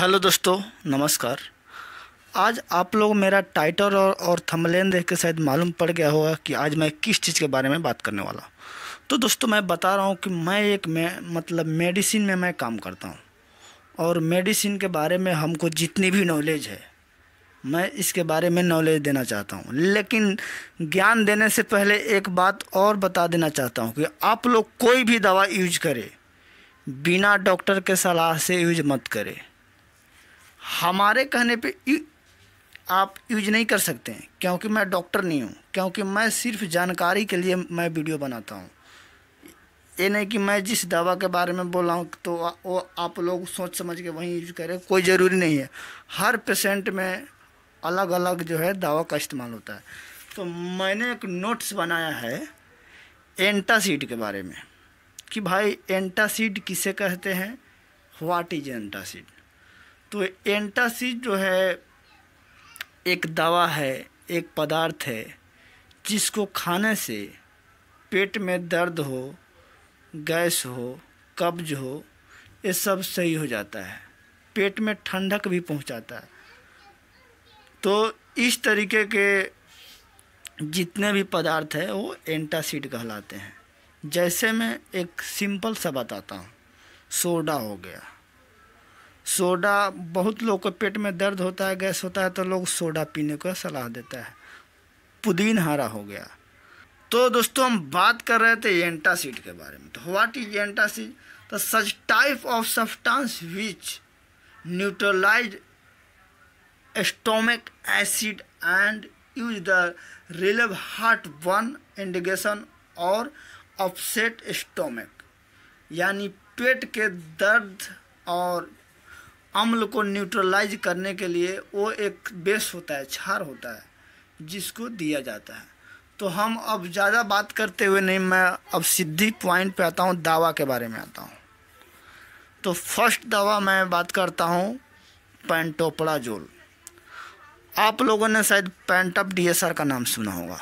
hello दोस्तों नमस्कार आज आप लोग मेरा टाइटल और और थमलेन देख के शायद मालूम पड़ गया होगा कि आज मैं किस चीज़ के बारे में बात करने वाला तो दोस्तों मैं बता रहा हूँ कि मैं एक मैं मतलब मेडिसिन में मैं काम करता हूँ और मेडिसिन के बारे में हमको जितनी भी नॉलेज है मैं इसके बारे में नॉलेज देना चाहता हूँ लेकिन ज्ञान देने से पहले एक बात और बता देना चाहता हूँ कि आप लोग कोई भी दवा यूज करें बिना डॉक्टर के सलाह से यूज मत करें हमारे कहने पे आप यूज नहीं कर सकते हैं क्योंकि मैं डॉक्टर नहीं हूँ क्योंकि मैं सिर्फ जानकारी के लिए मैं वीडियो बनाता हूँ ये नहीं कि मैं जिस दवा के बारे में बोला हूँ तो वो आप लोग सोच समझ के वहीं यूज करें कोई ज़रूरी नहीं है हर पेशेंट में अलग अलग जो है दवा का इस्तेमाल होता है तो मैंने एक नोट्स बनाया है एंटासीड के बारे में कि भाई एंटासीड किसे कहते हैं व्हाट इज एंटासीड तो एंटासिड जो है एक दवा है एक पदार्थ है जिसको खाने से पेट में दर्द हो गैस हो कब्ज हो ये सब सही हो जाता है पेट में ठंडक भी पहुंचाता है तो इस तरीके के जितने भी पदार्थ हैं वो एंटासिड कहलाते हैं जैसे मैं एक सिंपल सा बताता हूँ सोडा हो गया सोडा बहुत लोग को पेट में दर्द होता है गैस होता है तो लोग सोडा पीने का सलाह देता है पुदीन हरा हो गया तो दोस्तों हम बात कर रहे थे एंटासिड के बारे में तो व्हाट इज एंटासिड तो such type of substance which neutralise stomach acid and use the relieve heartburn indication और अपसेट स्टोमिक यानी पेट के दर्द और अम्ल को न्यूट्रलाइज करने के लिए वो एक बेस होता है क्षार होता है जिसको दिया जाता है तो हम अब ज़्यादा बात करते हुए नहीं मैं अब सीधी पॉइंट पे आता हूँ दावा के बारे में आता हूँ तो फर्स्ट दवा मैं बात करता हूँ जोल आप लोगों ने शायद पेंटअप डीएसआर का नाम सुना होगा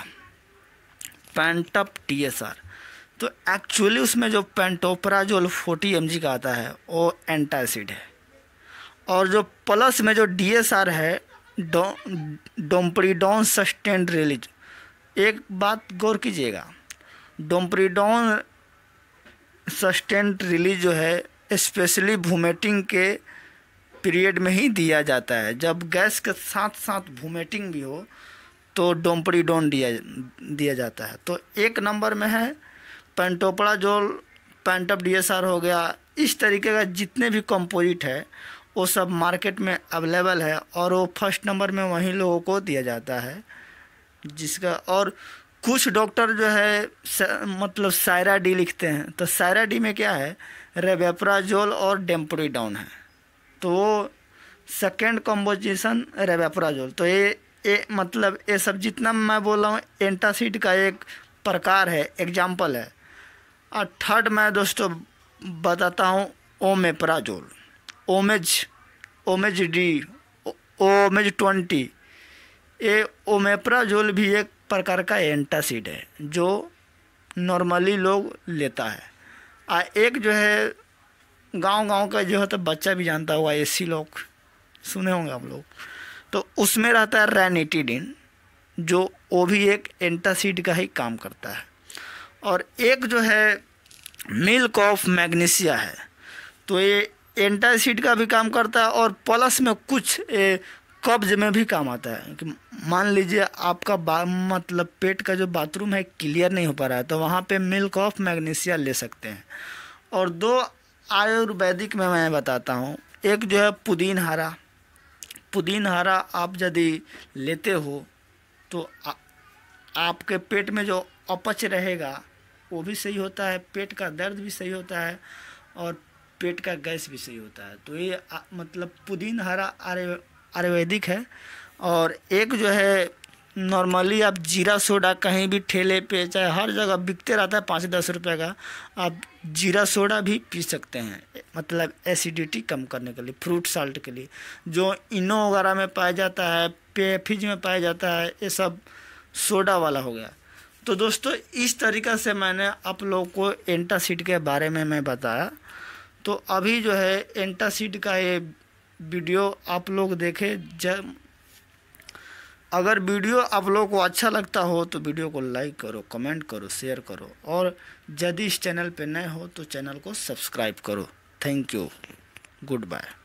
पेंटअप डीएसआर तो एक्चुअली उसमें जो पेंटोपराजोल फोर्टी एम का आता है वो एंटासिड है और जो प्लस में जो डी एस आर है डोम्परीडोन सस्टेंड रिलीज एक बात गौर कीजिएगा डोम्परीडोन सस्टेंड रिलीज जो है स्पेशली भूमेटिंग के पीरियड में ही दिया जाता है जब गैस के साथ साथ भूमेटिंग भी हो तो डोम्परीडोन दिया दिया जाता है तो एक नंबर में है पेंटोपड़ा जोल पेंटअप डी हो गया इस तरीके का जितने भी कंपोजिट है वो सब मार्केट में अवेलेबल है और वो फर्स्ट नंबर में वहीं लोगों को दिया जाता है जिसका और कुछ डॉक्टर जो है स, मतलब सायरा डी लिखते हैं तो सायरा डी में क्या है रेवेपराजोल और डाउन है तो वो सेकेंड कॉम्पोजिशन रेवेपराजोल तो ये ये मतलब ये सब जितना मैं बोल रहा हूँ एंटासिड का एक प्रकार है एग्जाम्पल है और थर्ड मैं दोस्तों बताता हूँ omeprazole Omez Omez D Omez twenty ये ओमेप्राजोल भी एक प्रकार का एंटासिड है जो नॉर्मली लोग लेता है आ एक जो है गांव गांव का जो है तो बच्चा भी जानता होगा एसी लोग सुने होंगे आप लोग तो उसमें रहता है रैनिटिडिन जो वो भी एक एंटासिड का ही काम करता है और एक जो है मिल्क ऑफ मैग्नीशिया है तो ये एंटासिड का भी काम करता है और प्लस में कुछ ए, कब्ज में भी काम आता है कि मान लीजिए आपका मतलब पेट का जो बाथरूम है क्लियर नहीं हो पा रहा है तो वहाँ पे मिल्क ऑफ मैग्नीशिया ले सकते हैं और दो आयुर्वेदिक में मैं बताता हूँ एक जो है पुदीन हरा पुदीन हरा आप यदि लेते हो तो आ, आपके पेट में जो अपच रहेगा वो भी सही होता है पेट का दर्द भी सही होता है और पेट का गैस भी सही होता है तो ये मतलब पुदीन हरा आयुर्वेदिक है और एक जो है नॉर्मली आप जीरा सोडा कहीं भी ठेले पे चाहे हर जगह बिकते रहता है पाँच दस रुपये का आप जीरा सोडा भी पी सकते हैं मतलब एसिडिटी कम करने के लिए फ्रूट साल्ट के लिए जो इनो वगैरह में पाया जाता है पेफिज में पाया जाता है ये सब सोडा वाला हो गया तो दोस्तों इस तरीक़ा से मैंने आप लोगों को एंटासिड के बारे में मैं बताया तो अभी जो है एंटासिड का ये वीडियो आप लोग देखें जब अगर वीडियो आप लोग को अच्छा लगता हो तो वीडियो को लाइक करो कमेंट करो शेयर करो और यदि इस चैनल पर नए हो तो चैनल को सब्सक्राइब करो थैंक यू गुड बाय